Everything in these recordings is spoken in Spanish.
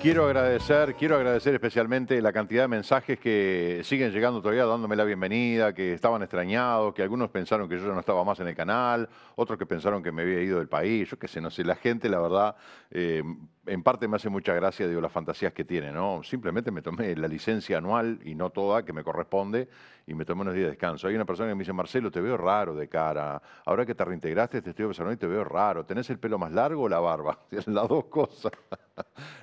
Quiero agradecer, quiero agradecer especialmente la cantidad de mensajes que siguen llegando todavía dándome la bienvenida, que estaban extrañados, que algunos pensaron que yo ya no estaba más en el canal, otros que pensaron que me había ido del país, yo qué sé, no sé, la gente la verdad eh, en parte me hace mucha gracia, digo, las fantasías que tiene, ¿no? Simplemente me tomé la licencia anual y no toda que me corresponde y me tomé unos días de descanso. Hay una persona que me dice, Marcelo, te veo raro de cara. Ahora que te reintegraste, te estoy observando y te veo raro. ¿Tenés el pelo más largo o la barba? Las dos cosas.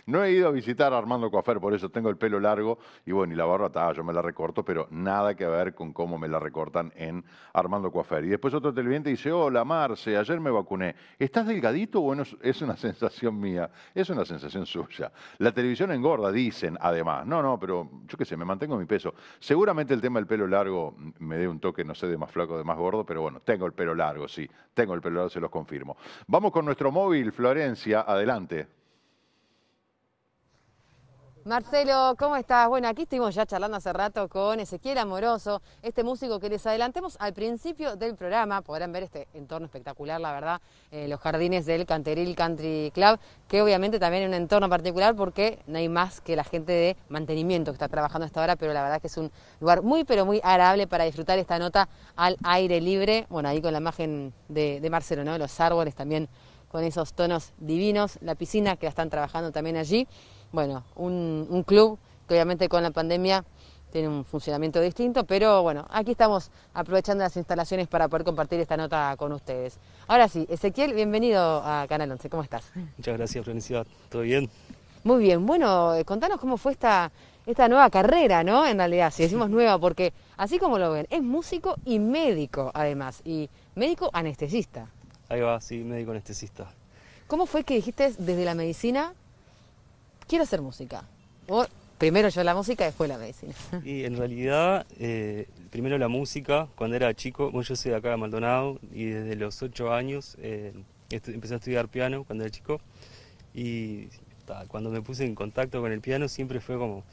No he ido a visitar a Armando Coafer, por eso tengo el pelo largo y bueno, y la barba está, yo me la recorto, pero nada que ver con cómo me la recortan en Armando Coafer. Y después otro televidente dice, hola Marce, ayer me vacuné. ¿Estás delgadito o bueno, es una sensación mía? la sensación suya. La televisión engorda, dicen, además. No, no, pero yo qué sé, me mantengo mi peso. Seguramente el tema del pelo largo me dé un toque, no sé, de más flaco, de más gordo, pero bueno, tengo el pelo largo, sí. Tengo el pelo largo, se los confirmo. Vamos con nuestro móvil, Florencia, adelante. Marcelo, ¿cómo estás? Bueno, aquí estuvimos ya charlando hace rato con Ezequiel Amoroso, este músico que les adelantemos al principio del programa. Podrán ver este entorno espectacular, la verdad, eh, los jardines del Canteril Country Club, que obviamente también es un entorno particular porque no hay más que la gente de mantenimiento que está trabajando hasta ahora, pero la verdad que es un lugar muy, pero muy agradable para disfrutar esta nota al aire libre. Bueno, ahí con la imagen de, Marcelo, ¿no? Los árboles también con esos tonos divinos, la piscina que la están trabajando también allí bueno, un, club que obviamente con la pandemia tiene un funcionamiento distinto, pero bueno, aquí estamos aprovechando las instalaciones para poder compartir esta nota con ustedes. Ahora sí, Ezequiel, bienvenido a Canal 11, ¿cómo estás? Muchas gracias, Florencia, ¿todo bien? Muy bien, bueno, eh, contanos cómo fue esta, esta nueva carrera, ¿no? En realidad, si decimos nueva, porque así como lo ven, es músico y médico además, y médico anestesista. Ahí va, sí, médico anestesista. ¿Cómo fue que dijiste desde la medicina quiero hacer música. primero yo la música, después la medicina. Y en realidad, eh, primero la música, cuando era chico, bueno, yo soy de acá de Maldonado y desde los ocho años eh, empecé a estudiar piano cuando era chico y cuando me puse en contacto con el piano siempre fue como...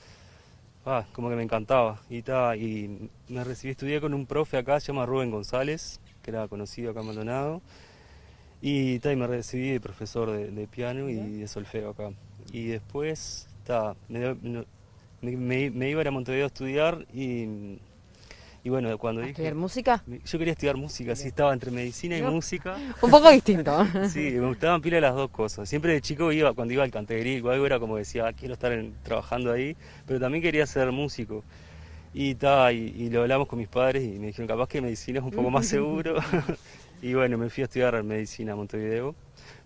Ah, como que me encantaba. Y, y me recibí, estudié con un profe acá, se llama Rubén González, que era conocido acá en Maldonado. Y, me recibí de profesor de, de piano y de solfeo acá y después me, iba a Montevideo a estudiar y, bueno, cuando dije, ¿Estudiar música? Yo quería estudiar música, sí, estaba entre medicina y música. Un poco distinto. sí, me gustaban pila las dos cosas. Siempre de chico iba, cuando iba al cantegril o algo, era como decía, ah, quiero estar trabajando ahí, pero también quería ser músico. Y, ta, y, lo hablamos con mis padres y me dijeron, capaz que medicina es un poco más seguro. y bueno, me fui a estudiar medicina a Montevideo.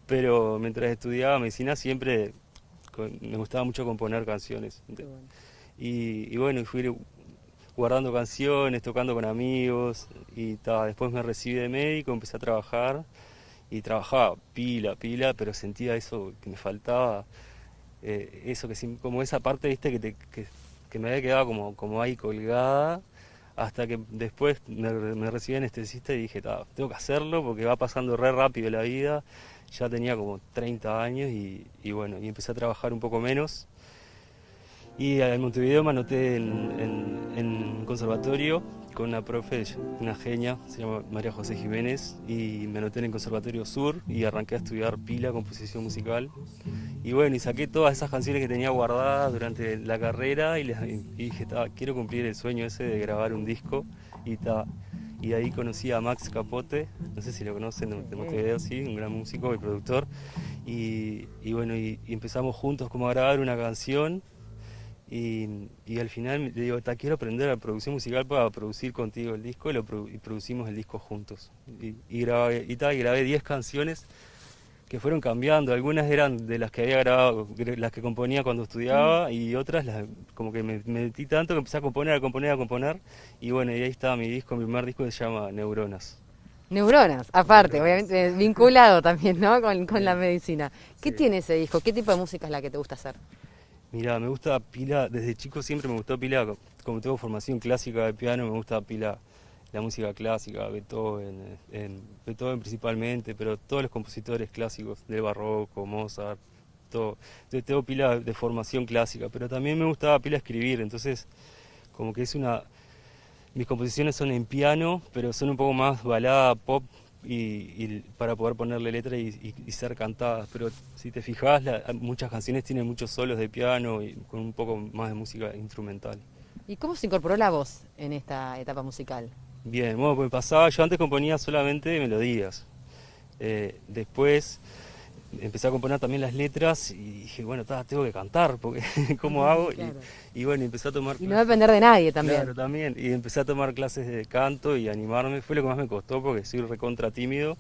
Pero mientras estudiaba medicina siempre me gustaba mucho componer canciones. Y, bueno, fui guardando canciones, tocando con amigos, y después me recibí de médico, empecé a trabajar, y trabajaba pila, pila, pero sentía eso que me faltaba, eh, eso que como esa parte, viste, que, te, me había quedado como, como ahí colgada, hasta que después me, me recibí anestesista y dije, tengo que hacerlo porque va pasando re rápido la vida ya tenía como 30 años y, bueno, y empecé a trabajar un poco menos. Y en Montevideo me anoté en, un conservatorio con una profe, una genia, se llama María José Jiménez, y me anoté en el Conservatorio Sur y arranqué a estudiar pila, composición musical. Y bueno, y saqué todas esas canciones que tenía guardadas durante la carrera y, les, dije, quiero cumplir el sueño ese de grabar un disco. Y, y ahí conocí a Max Capote, no sé si lo conocen de, sí, un gran músico y productor. Y, y bueno, y, empezamos juntos como a grabar una canción y, y al final le digo, quiero aprender a producción musical para producir contigo el disco y, lo producimos el disco juntos. Y, grabé, y, grabé 10 canciones que fueron cambiando. Algunas eran de las que había grabado, las que componía cuando estudiaba, mm. y otras las, como que me metí tanto que empecé a componer, a componer, a componer. Y bueno, y ahí estaba mi disco, mi primer disco que se llama Neuronas. Neuronas, aparte, obviamente eh, vinculado también, ¿no? Con, la medicina. ¿Qué tiene ese disco? ¿Qué tipo de música es la que te gusta hacer? Mira, me gusta pila, desde chico siempre me gustó pila, como tengo formación clásica de piano, me gusta pila la música clásica, Beethoven, en Beethoven principalmente, pero todos los compositores clásicos del barroco, Mozart, todo. tengo pila de formación clásica, pero también me gustaba pila escribir, entonces como que es una... Mis composiciones son en piano, pero son un poco más balada, pop, y, para poder ponerle letra y, ser cantadas. Pero si te fijas, muchas canciones tienen muchos solos de piano y con un poco más de música instrumental. ¿Y cómo se incorporó la voz en esta etapa musical? Bien, bueno, pues pasaba, yo antes componía solamente melodías. Eh, después empecé a componer también las letras y dije, bueno, ta, tengo que cantar, porque ¿cómo hago? Y, bueno, empecé a tomar... Y no depender de nadie también. también. Y empecé a tomar clases de canto y animarme. Fue lo que más me costó porque soy recontra tímido,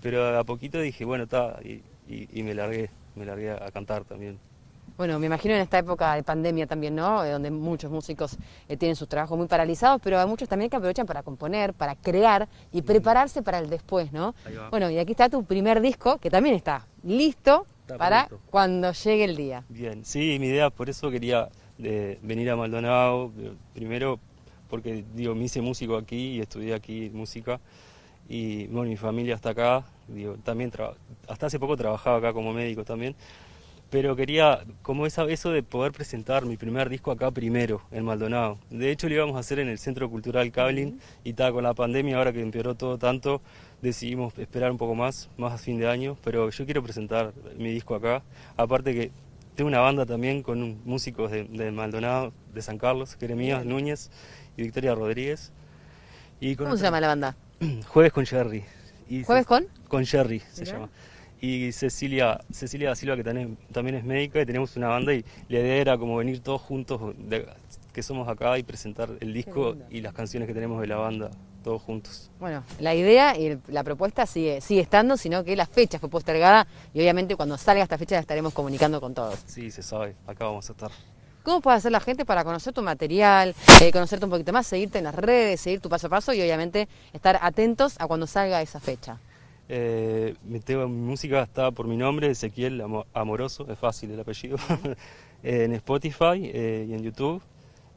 pero a poquito dije, bueno, está, y, y me largué, me largué a cantar también. Bueno, me imagino en esta época de pandemia también, ¿no? Eh, donde muchos músicos eh, tienen sus trabajos muy paralizados, pero hay muchos también que aprovechan para componer, para crear y prepararse para el después, ¿no? Bueno, y aquí está tu primer disco, que también está listo para cuando llegue el día. Bien, sí, mi idea, por eso quería eh, venir a Maldonado, primero porque, digo, me hice músico aquí y estudié aquí música, y bueno, mi familia está acá, digo, también hasta hace poco trabajaba acá como médico también, pero quería como es eso de poder presentar mi primer disco acá primero, en Maldonado. De hecho lo íbamos a hacer en el Centro Cultural Cablin y estaba con la pandemia, ahora que empeoró todo tanto, decidimos esperar un poco más, más a fin de año, pero yo quiero presentar mi disco acá, aparte que tengo una banda también con músicos de, Maldonado, de San Carlos, Jeremías Núñez y Victoria Rodríguez. ¿Cómo se llama la banda? Jueves con Jerry. ¿Jueves con? Con Jerry se llama y Cecilia, Cecilia da Silva, que también, es médica, y tenemos una banda y la idea era como venir todos juntos, que somos acá, y presentar el disco y las canciones que tenemos de la banda, todos juntos. Bueno, la idea y la propuesta sigue, sigue estando, sino que la fecha fue postergada y obviamente cuando salga esta fecha la estaremos comunicando con todos. Sí, se sabe, acá vamos a estar. ¿Cómo puede hacer la gente para conocer tu material, eh, conocerte un poquito más, seguirte en las redes, seguir tu paso a paso y obviamente estar atentos a cuando salga esa fecha? Eh, mi, música está por mi nombre, Ezequiel Amoroso, es fácil el apellido, eh, en Spotify eh, y en YouTube.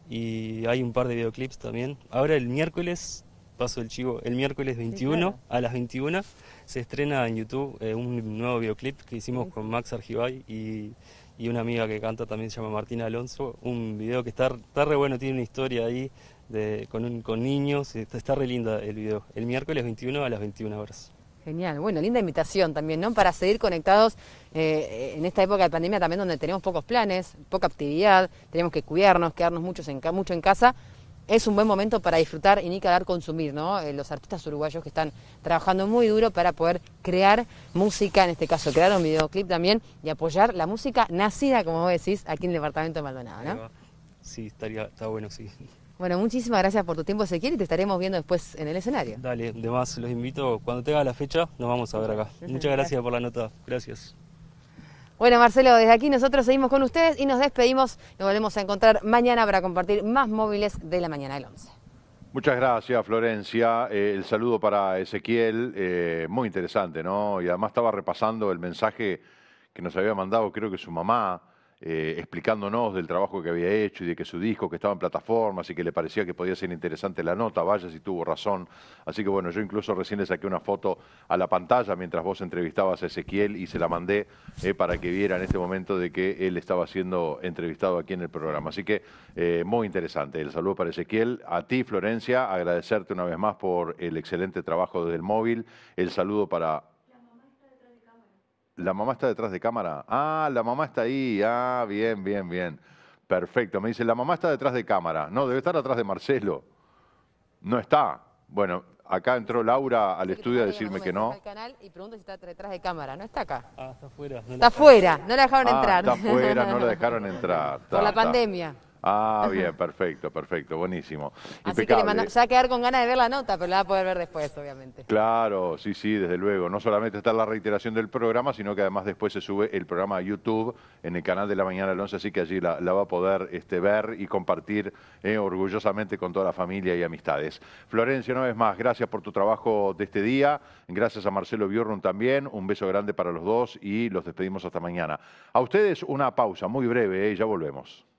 Y hay un par de videoclips también. Ahora el miércoles, paso el chivo, el miércoles 21 a las 21 se estrena en YouTube eh, un nuevo videoclip que hicimos con Max Argibay y, una amiga que canta también se llama Martina Alonso. Un video que está, re bueno, tiene una historia ahí con, niños, está, está re linda el video. El miércoles 21 a las 21 horas. Genial, bueno, linda invitación también, ¿no? Para seguir conectados eh, en esta época de pandemia también donde tenemos pocos planes, poca actividad, tenemos que cuidarnos, quedarnos muchos mucho en casa. Es un buen momento para disfrutar y ni quedar consumir, ¿no? Eh, los artistas uruguayos que están trabajando muy duro para poder crear música, en este caso crear un videoclip también y apoyar la música nacida, como vos decís, aquí en el departamento de Maldonado, ¿no? Sí, estaría, está bueno, sí. Bueno, muchísimas gracias por tu tiempo, Ezequiel, y te estaremos viendo después en el escenario. Dale, además los invito, cuando tenga la fecha, nos vamos a ver acá. Muchas gracias por la nota, gracias. Bueno, Marcelo, desde aquí nosotros seguimos con ustedes y nos despedimos. Nos volvemos a encontrar mañana para compartir más móviles de la mañana del 11. Muchas gracias, Florencia. Eh, el saludo para Ezequiel, eh, muy interesante, ¿no? Y además estaba repasando el mensaje que nos había mandado, creo que su mamá, eh, explicándonos del trabajo que había hecho y de que su disco, que estaba en plataformas y que le parecía que podía ser interesante la nota, vaya si tuvo razón. Así que bueno, yo incluso recién le saqué una foto a la pantalla mientras vos entrevistabas a Ezequiel y se la mandé eh, para que viera en este momento de que él estaba siendo entrevistado aquí en el programa. Así que eh, muy interesante. El saludo para Ezequiel. A ti, Florencia, agradecerte una vez más por el excelente trabajo desde el móvil. El saludo para la mamá está detrás de cámara. Ah, la mamá está ahí. Ah, bien, bien, bien. Perfecto. Me dice, la mamá está detrás de cámara. No, debe estar atrás de Marcelo. No está. Bueno, acá entró Laura al estudio a decirme que no. canal y pregunta si está detrás de cámara. No está acá. Ah, está afuera. No está No la dejaron ah, entrar. Está afuera, no la dejaron entrar. Por la pandemia. Ah, bien, perfecto, perfecto, buenísimo. Así que le mando, a quedar con ganas de ver la nota, pero la va a poder ver después, obviamente. Claro, sí, sí, desde luego. No solamente está la reiteración del programa, sino que además después se sube el programa a YouTube en el canal de la mañana del 11, así que allí la, va a poder este, ver y compartir eh, orgullosamente con toda la familia y amistades. Florencia, una vez más, gracias por tu trabajo de este día. Gracias a Marcelo Biorrun también. Un beso grande para los dos y los despedimos hasta mañana. A ustedes una pausa muy breve, eh, ya volvemos.